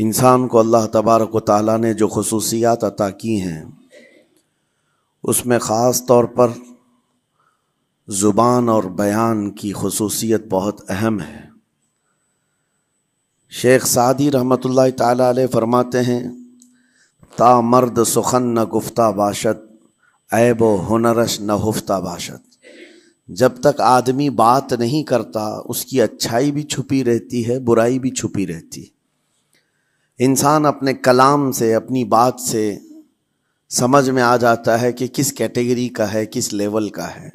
इंसान को अल्लाह तबारक ताली ने जो खसूसियात अता की हैं उसमें ख़ास तौर पर ज़ुबान और बयान की खसूसियत बहुत अहम है शेख सादी रहमत ताल फरमाते हैं ता मर्द सुखन न गुफ्ता बाशत ऐब व हुनरश न हुफ्ता बाशत जब तक आदमी बात नहीं करता उसकी अच्छाई भी छुपी रहती है बुराई भी छुपी रहती है इंसान अपने कलाम से अपनी बात से समझ में आ जाता है कि किस कैटेगरी का है किस लेवल का है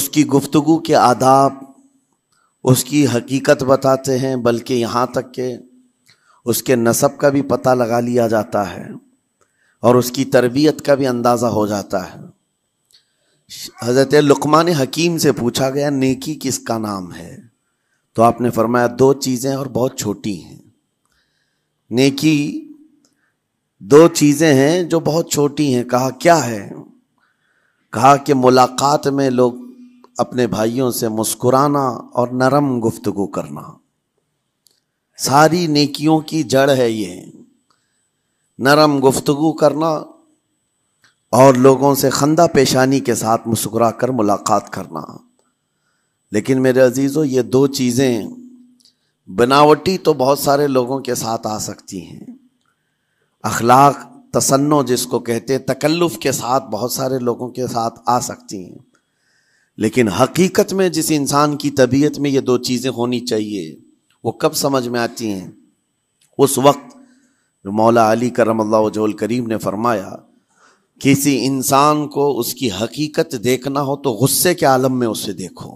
उसकी गुफ्तगु के आदाब उसकी हकीकत बताते हैं बल्कि यहाँ तक के उसके नसब का भी पता लगा लिया जाता है और उसकी तरबियत का भी अंदाज़ा हो जाता है हज़रत लुकमान हकीम से पूछा गया नेकी किसका नाम है तो आपने फरमाया दो चीज़ें और बहुत छोटी हैं नेकी दो चीज़ें हैं जो बहुत छोटी हैं कहा क्या है कहा कि मुलाकात में लोग अपने भाइयों से मुस्कुराना और नरम गुफ्तगु करना सारी नेकियों की जड़ है ये नरम गुफ्तगु करना और लोगों से खंदा पेशानी के साथ मुस्कुरा कर मुलाकात करना लेकिन मेरे अजीज़ों ये दो चीज़ें बनावटी तो बहुत सारे लोगों के साथ आ सकती हैं अखलाक तसन्नो जिसको कहते हैं तकल्लुफ़ के साथ बहुत सारे लोगों के साथ आ सकती हैं लेकिन हकीकत में जिस इंसान की तबीयत में ये दो चीज़ें होनी चाहिए वो कब समझ में आती हैं उस वक्त मौला अली करम वजल करीम ने फरमाया किसी इंसान को उसकी हकीकत देखना हो तो गुस्से के आलम में उसे देखो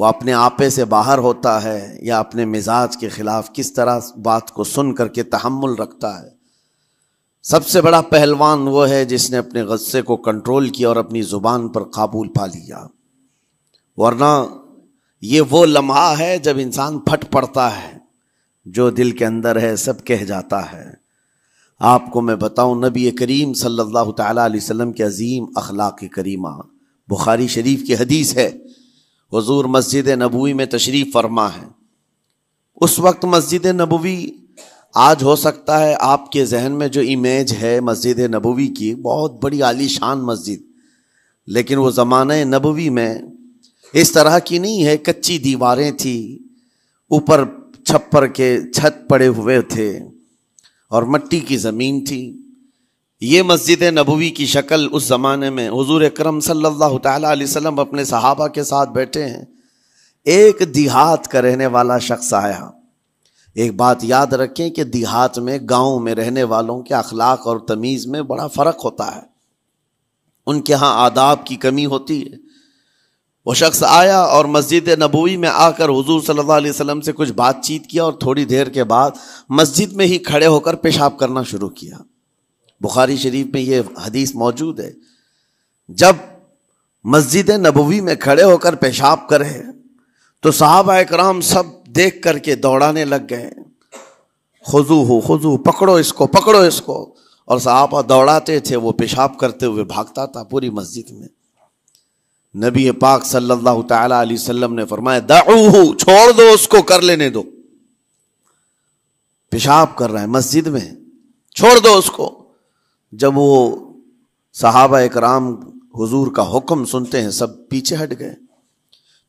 वो अपने आपे से बाहर होता है या अपने मिजाज के ख़िलाफ़ किस तरह बात को सुन करके तहमुल रखता है सबसे बड़ा पहलवान वो है जिसने अपने गस्से को कंट्रोल किया और अपनी ज़ुबान पर काबूल पा लिया वरना ये वो लम्हा है जब इंसान फट पड़ता है जो दिल के अंदर है सब कह जाता है आपको मैं बताऊं नबी करीम सल्लल्लाहु अलैहि वसल्लम के अजीम अखलाक करीमा बुखारी शरीफ की हदीस है हजूर मस्जिद नबूी में तशरीफ़ फरमा है उस वक्त मस्जिद नबूी आज हो सकता है आपके जहन में जो इमेज है मस्जिद नबूवी की बहुत बड़ी आलीशान मस्जिद लेकिन वो जमाने नबूी में इस तरह की नहीं है कच्ची दीवारें थी ऊपर छप्पर के छत पड़े हुए थे और मट्टी की ज़मीन थी ये मस्जिद नबवी की शक्ल उस ज़माने में हजूर करम सल्ला अलैहि अपने सहाबा के साथ बैठे हैं एक देहात का रहने वाला शख्स आया एक बात याद रखें कि देहात में गाँव में रहने वालों के अखलाक और तमीज़ में बड़ा फ़र्क होता है उनके यहाँ आदाब की कमी होती है वो शख्स आया और मस्जिद नबूवी में आकर हुजूर सल्लल्लाहु अलैहि वसल्लम से कुछ बातचीत किया और थोड़ी देर के बाद मस्जिद में ही खड़े होकर पेशाब करना शुरू किया बुखारी शरीफ में ये हदीस मौजूद है जब मस्जिद नबवी में खड़े होकर पेशाब करे तो साहब कराम सब देख करके दौड़ाने लग गए खुजू हो खुजू पकड़ो इसको पकड़ो इसको और साहबा दौड़ाते थे वो पेशाब करते हुए भागता था पूरी मस्जिद में नबी पाक सल्लल्लाहु सल्ला वसल्लम ने फरमाया दाऊ छोड़ दो उसको कर लेने दो पेशाब कर रहा है मस्जिद में छोड़ दो उसको जब वो सहाबा कराम हुजूर का हुक्म सुनते हैं सब पीछे हट गए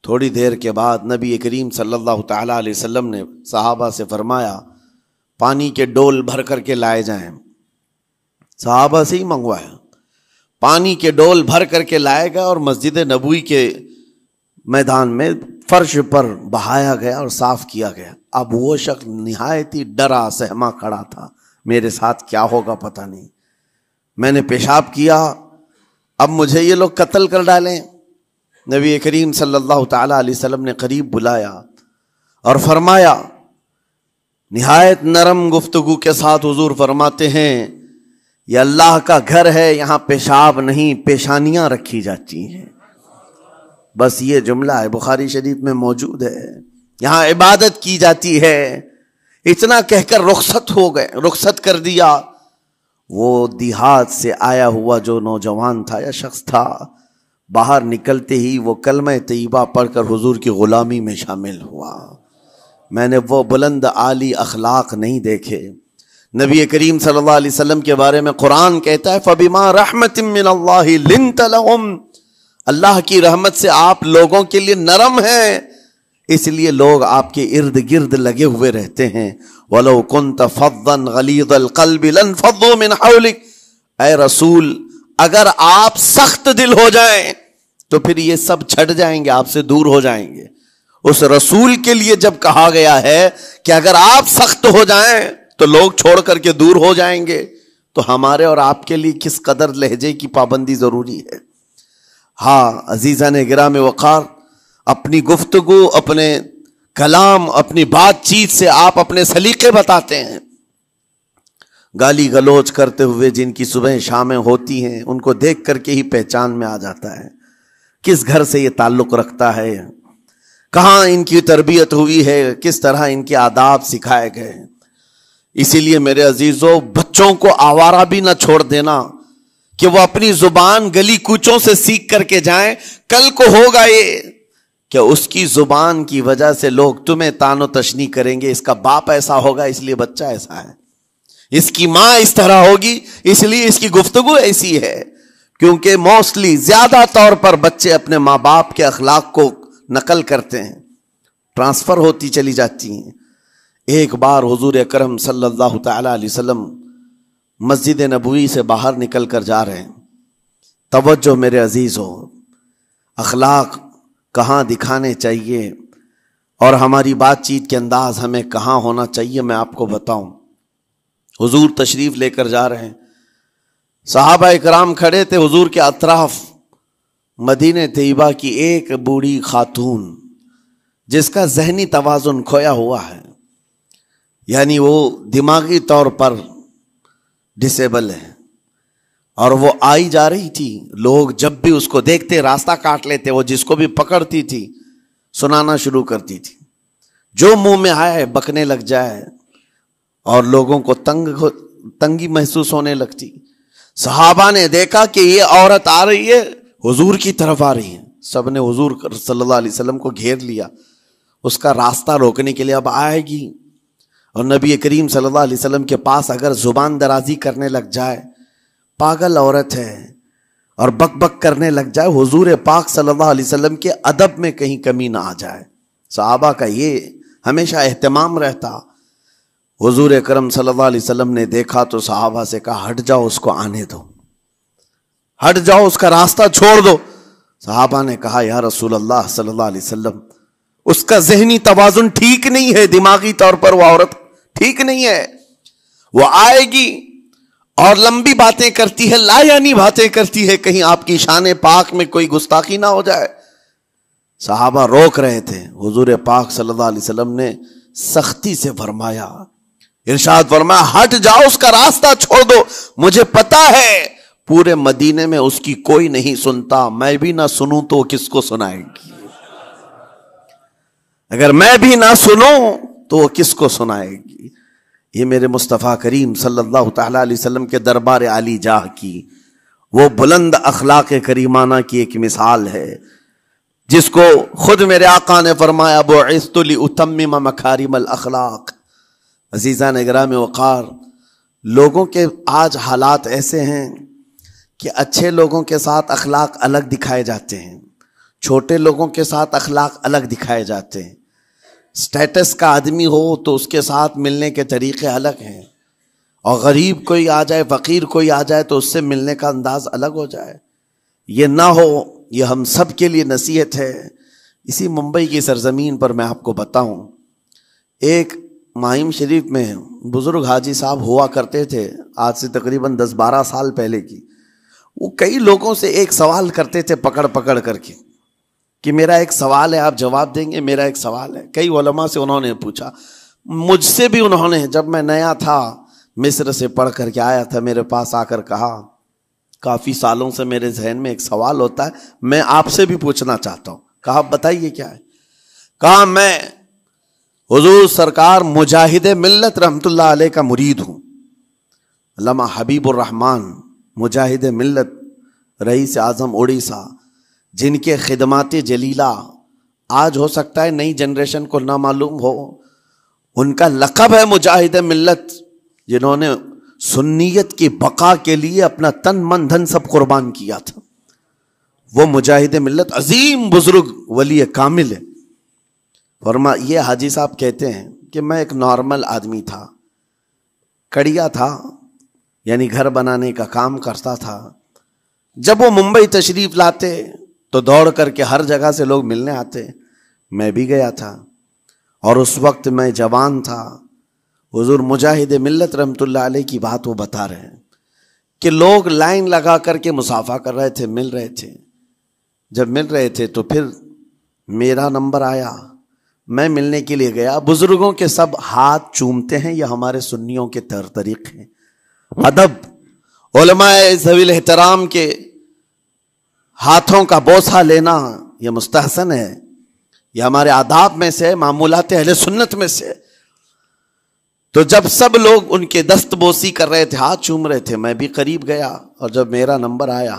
थोड़ी देर के बाद नबी करीम सल्लल्लाहु अलैहि वसल्लम ने सहाबा से फरमाया पानी के डोल भर कर के लाए जाएं सहाबा से ही मंगवाया पानी के डोल भर करके लाया गया और मस्जिद नबी के मैदान में फर्श पर बहाया गया और साफ किया गया अब वो शख्स नहायत ही डरा सहमा खड़ा था मेरे साथ क्या होगा पता नहीं मैंने पेशाब किया अब मुझे ये लोग कत्ल कर डालें नबी करीम सल्लल्लाहु अलैहि वसल्लम ने करीब बुलाया और फरमाया नहायत नरम गुफ्तगु के साथ हजूर फरमाते हैं यह अल्लाह का घर है यहाँ पेशाब नहीं पेशानियाँ रखी जाती हैं बस ये जुमला है बुखारी शरीफ में मौजूद है यहाँ इबादत की जाती है इतना कहकर रुखसत हो गए रुखसत कर दिया वो देहात से आया हुआ जो नौजवान था या शख्स था बाहर निकलते ही वो कलम तयबा पढ़कर हुजूर की ग़ुलामी में शामिल हुआ मैंने वो बुलंद आली अखलाक नहीं देखे नबी करीम सल्लल्लाहु अलैहि वसल्लम के बारे में कुरान कहता है फ़बीमा रहमत अल्लाह की रहमत से आप लोगों के लिए नरम है इसलिए लोग आपके इर्द गिर्द लगे हुए रहते हैं वलो कुन तफन गलीदलकलबिलफोमिनक ए रसूल अगर आप सख्त दिल हो जाए तो फिर ये सब छट जाएंगे आपसे दूर हो जाएंगे उस रसूल के लिए जब कहा गया है कि अगर आप सख्त हो जाएं तो लोग छोड़ करके दूर हो जाएंगे तो हमारे और आपके लिए किस कदर लहजे की पाबंदी जरूरी है हाँ अजीजा ने गिरा में वक़ार अपनी गुफ्तगु अपने कलाम अपनी बातचीत से आप अपने सलीके बताते हैं गाली गलोच करते हुए जिनकी सुबह शामें होती हैं उनको देख करके ही पहचान में आ जाता है किस घर से ये ताल्लुक़ रखता है कहाँ इनकी तरबियत हुई है किस तरह इनके आदाब सिखाए गए इसीलिए मेरे अजीज़ों बच्चों को आवारा भी ना छोड़ देना कि वो अपनी ज़ुबान गली कूचों से सीख करके जाएं कल को होगा ये क्या उसकी जुबान की वजह से लोग तुम्हें तानो तशनी करेंगे इसका बाप ऐसा होगा इसलिए बच्चा ऐसा है इसकी माँ इस तरह होगी इसलिए इसकी गुफ्तगु ऐसी है क्योंकि मोस्टली ज्यादा तौर पर बच्चे अपने माँ बाप के अखलाक को नकल करते हैं ट्रांसफर होती चली जाती हैं एक बार हजूर करम सल्लल्लाहु अलैहि वसल्लम मस्जिद नबूई से बाहर निकल कर जा रहे हैं तवज्जो मेरे अजीज़ हो अखलाक कहाँ दिखाने चाहिए और हमारी बातचीत के अंदाज हमें कहाँ होना चाहिए मैं आपको बताऊं हुजूर तशरीफ लेकर जा रहे हैं साहबा इकराम खड़े थे हुजूर के अतराफ मदीने तयबा की एक बूढ़ी खातून जिसका जहनी तोज़ुन खोया हुआ है यानी वो दिमागी तौर पर डिसेबल है और वो आई जा रही थी लोग जब भी उसको देखते रास्ता काट लेते वो जिसको भी पकड़ती थी सुनाना शुरू करती थी जो मुंह में आया है बकने लग जाए और लोगों को तंग तंगी महसूस होने लगती सहाबा ने देखा कि ये औरत आ रही है हुजूर की तरफ आ रही है सब ने हजूर सल्ला वसलम को घेर लिया उसका रास्ता रोकने के लिए अब आएगी और नबी करीम सल्लल्लाहु अलैहि वसल्लम के पास अगर ज़ुबान दराजी करने लग जाए पागल औरत है और बक बक करने लग जाए हुजूर पाक सल्लल्लाहु अलैहि वसल्लम के अदब में कहीं कमी ना आ जाए सहाबा का ये हमेशा अहतमाम रहता हुजूर करम सल्लल्लाहु अलैहि वसल्लम ने देखा तो सहाबा से कहा हट जाओ उसको आने दो हट जाओ उसका रास्ता छोड़ दो साहबा ने कहा यार रसूल अल्लाह सल्लल्लाहु अलैहि वसल्लम उसका जहनी तोज़ुन ठीक नहीं है दिमागी तौर पर वह औरत ठीक नहीं है वो आएगी और लंबी बातें करती है लायानी बातें करती है कहीं आपकी शान पाक में कोई गुस्ताखी ना हो जाए साहबा रोक रहे थे हजूर पाक सल्लल्लाहु अलैहि वसल्लम ने सख्ती से फरमाया इरशाद फरमाया हट जाओ उसका रास्ता छोड़ दो मुझे पता है पूरे मदीने में उसकी कोई नहीं सुनता मैं भी ना सुनूं तो किसको सुनाएगी अगर मैं भी ना सुनूं तो वो किसको सुनाएगी ये मेरे मुस्तफ़ा करीम सल्लल्लाहु अलैहि वसल्लम के दरबार आली जाह की वो बुलंद अखलाक करीमाना की एक मिसाल है जिसको खुद मेरे आका ने फरमाया बोस्तुली उतम मखारिमल अखलाक अजीज़ा नगरा में वक़ार लोगों के आज हालात ऐसे हैं कि अच्छे लोगों के साथ अखलाक अलग दिखाए जाते हैं छोटे लोगों के साथ अखलाक अलग दिखाए जाते हैं स्टेटस का आदमी हो तो उसके साथ मिलने के तरीके अलग हैं और गरीब कोई आ जाए फ़कीर कोई आ जाए तो उससे मिलने का अंदाज अलग हो जाए ये ना हो ये हम सब के लिए नसीहत है इसी मुंबई की सरजमीन पर मैं आपको बताऊं एक माहिम शरीफ में बुज़ुर्ग हाजी साहब हुआ करते थे आज से तकरीबन दस बारह साल पहले की वो कई लोगों से एक सवाल करते थे पकड़ पकड़ करके कि मेरा एक सवाल है आप जवाब देंगे मेरा एक सवाल है कई ओलमा से उन्होंने पूछा मुझसे भी उन्होंने जब मैं नया था मिस्र से पढ़ करके आया था मेरे पास आकर कहा काफ़ी सालों से मेरे जहन में एक सवाल होता है मैं आपसे भी पूछना चाहता हूँ कहा बताइए क्या है कहा मैं हजूर सरकार मुजाहिद मिलत रहमतुल्ला का मुरीद हूँ लमा हबीबुररहमान मुजाहिद मिलत रईस आज़म उड़ीसा जिनके खिदमत जलीला आज हो सकता है नई जनरेशन को ना मालूम हो उनका लकब है मुजाहिद मिल्लत जिन्होंने सुन्नीयत की बका के लिए अपना तन मन धन सब कुर्बान किया था वो मुजाहिद मिल्लत अजीम बुजुर्ग वली कामिल है फरमा ये हाजी साहब कहते हैं कि मैं एक नॉर्मल आदमी था कड़िया था यानी घर बनाने का काम करता था जब वो मुंबई तशरीफ लाते तो दौड़ करके हर जगह से लोग मिलने आते मैं भी गया था और उस वक्त मैं जवान था हजूर मुजाहिद मिलत रहमतुल्ला अलैह की बात वो बता रहे हैं कि लोग लाइन लगा करके मुसाफा कर रहे थे मिल रहे थे जब मिल रहे थे तो फिर मेरा नंबर आया मैं मिलने के लिए गया बुजुर्गों के सब हाथ चूमते हैं यह हमारे सुन्नियों के तर तरीक़े हैं अदब ओलमाए जवील एहतराम के हाथों का बोसा लेना यह मुस्तहसन है यह हमारे आदाब में से मामूलात अहल सुन्नत में से तो जब सब लोग उनके दस्त बोसी कर रहे थे हाथ चूम रहे थे मैं भी करीब गया और जब मेरा नंबर आया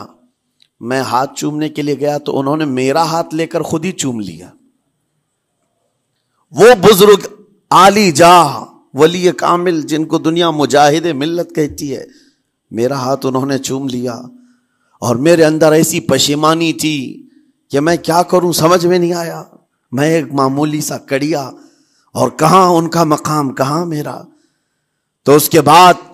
मैं हाथ चूमने के लिए गया तो उन्होंने मेरा हाथ लेकर खुद ही चूम लिया वो बुजुर्ग आली जाह वली कामिल जिनको दुनिया मुजाहिद मिल्लत कहती है मेरा हाथ उन्होंने चूम लिया और मेरे अंदर ऐसी पशेमानी थी कि मैं क्या करूं समझ में नहीं आया मैं एक मामूली सा कड़िया और कहाँ उनका मकाम कहाँ मेरा तो उसके बाद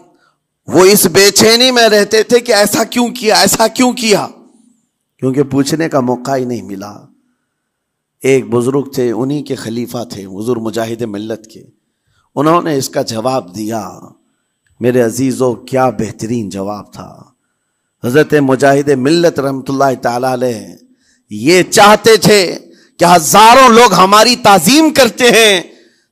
वो इस बेचैनी में रहते थे कि ऐसा क्यों किया ऐसा क्यों किया क्योंकि पूछने का मौका ही नहीं मिला एक बुजुर्ग थे उन्हीं के खलीफा थे हजूर मुजाहिद मिल्लत के उन्होंने इसका जवाब दिया मेरे अजीज़ों क्या बेहतरीन जवाब था हजरत मुजाहिद मिल्लत रहमत ये चाहते थे कि हजारों लोग हमारी ताजीम करते हैं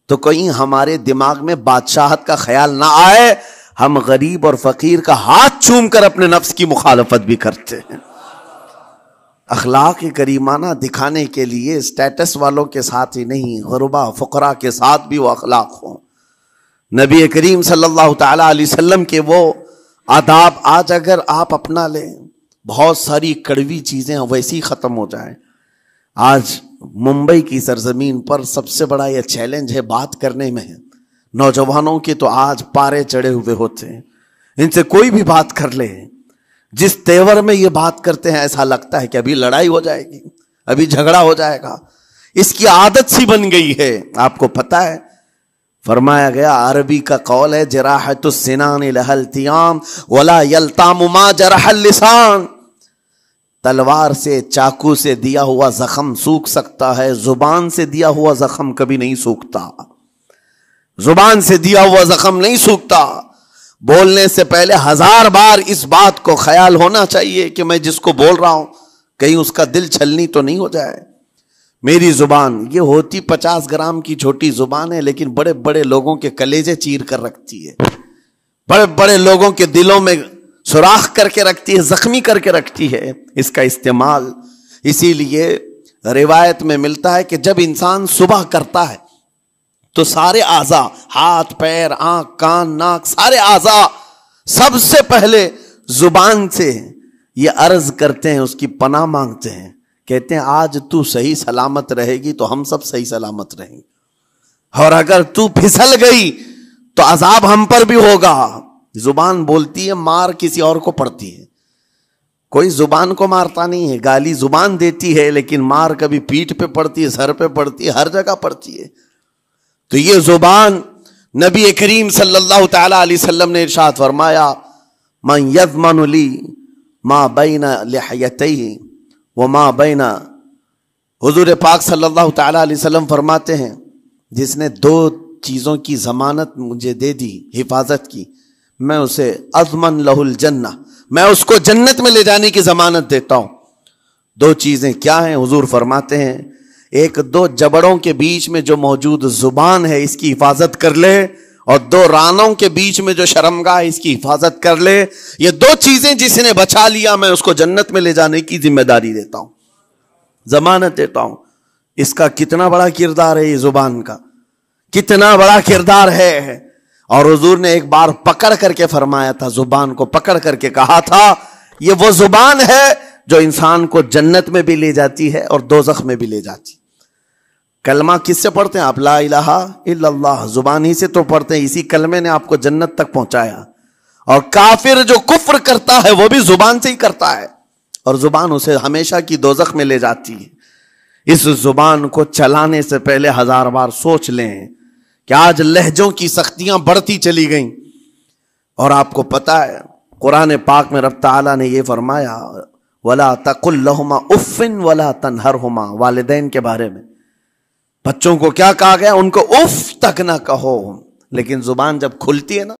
तो कहीं हमारे दिमाग में बादशाहत का ख्याल ना आए हम गरीब और फकीर का हाथ चूम कर अपने नफ्स की मुखालफत भी करते हैं अखलाक करीमाना दिखाने के लिए स्टेटस वालों के साथ ही नहीं गरबा फ़करा के साथ भी वो अखलाक हों नबी करीम सल्लल्लाहु अलैहि वसल्लम के वो आदाब आज अगर आप अपना लें बहुत सारी कड़वी चीज़ें वैसी ख़त्म हो जाए आज मुंबई की सरजमीन पर सबसे बड़ा यह चैलेंज है बात करने में नौजवानों के तो आज पारे चढ़े हुए होते हैं इनसे कोई भी बात कर ले जिस तेवर में ये बात करते हैं ऐसा लगता है कि अभी लड़ाई हो जाएगी अभी झगड़ा हो जाएगा इसकी आदत सी बन गई है आपको पता है फरमाया गया अरबी का कौल है जरा सिनान लहलतियाम वला यलतामा तलवार से चाकू से दिया हुआ जख्म सूख सकता है जुबान से दिया हुआ जख्म कभी नहीं सूखता जुबान से दिया हुआ जख्म नहीं सूखता बोलने से पहले हजार बार इस बात को ख्याल होना चाहिए कि मैं जिसको बोल रहा हूं कहीं उसका दिल छलनी तो नहीं हो जाए मेरी जुबान ये होती पचास ग्राम की छोटी जुबान है लेकिन बड़े बड़े लोगों के कलेजे चीर कर रखती है बड़े बड़े लोगों के दिलों में सुराख करके रखती है जख्मी करके रखती है इसका इस्तेमाल इसीलिए रिवायत में मिलता है कि जब इंसान सुबह करता है तो सारे आजा हाथ पैर आंख कान नाक सारे आजा सबसे पहले जुबान से ये अर्ज करते हैं उसकी पना मांगते हैं कहते हैं आज तू सही सलामत रहेगी तो हम सब सही सलामत रहेंगे और अगर तू फिसल गई तो अजाब हम पर भी होगा जुबान बोलती है मार किसी और को पड़ती है कोई जुबान को मारता नहीं है गाली जुबान देती है लेकिन मार कभी पीठ पे पड़ती है सर पे पड़ती है हर जगह पड़ती है तो ये जुबान नबी करीम सल्लल्लाहु अलैहि वसल्लम ने इरशाद फरमाया मैं यजमन ली माँ बैन लहयत व माँ बैना हजूर पाक सल्लल्लाहु ताला वसल्लम फरमाते हैं जिसने दो चीज़ों की ज़मानत मुझे दे दी हिफाजत की मैं उसे अजमन लहुल जन्ना मैं उसको जन्नत में ले जाने की ज़मानत देता हूँ दो चीज़ें क्या हैं हजूर फरमाते हैं एक दो जबड़ों के बीच में जो मौजूद ज़ुबान है इसकी हिफाजत कर ले और दो रानों के बीच में जो शर्मगा इसकी हिफाजत कर ले ये दो चीजें जिसने बचा लिया मैं उसको जन्नत में ले जाने की जिम्मेदारी देता हूं जमानत देता हूं इसका कितना बड़ा किरदार है ये जुबान का कितना बड़ा किरदार है और हजूर ने एक बार पकड़ करके फरमाया था जुबान को पकड़ करके कहा था ये वो जुबान है जो इंसान को जन्नत में भी ले जाती है और दो में भी ले जाती है कलमा किससे पढ़ते हैं आप ला इलाहा इल्लल्लाह जुबान ही से तो पढ़ते हैं इसी कलमे ने आपको जन्नत तक पहुंचाया और काफिर जो कुफ्र करता है वो भी जुबान से ही करता है और जुबान उसे हमेशा की दोजख में ले जाती है इस जुबान को चलाने से पहले हजार बार सोच लें कि आज लहजों की सख्तियां बढ़ती चली गईं और आपको पता है कुरान पाक में रब ने यह फरमाया वला तकुल्लहुमा उफ़िन वला तनहर वालदेन के बारे में बच्चों को क्या कहा गया उनको उफ तक ना कहो लेकिन जुबान जब खुलती है ना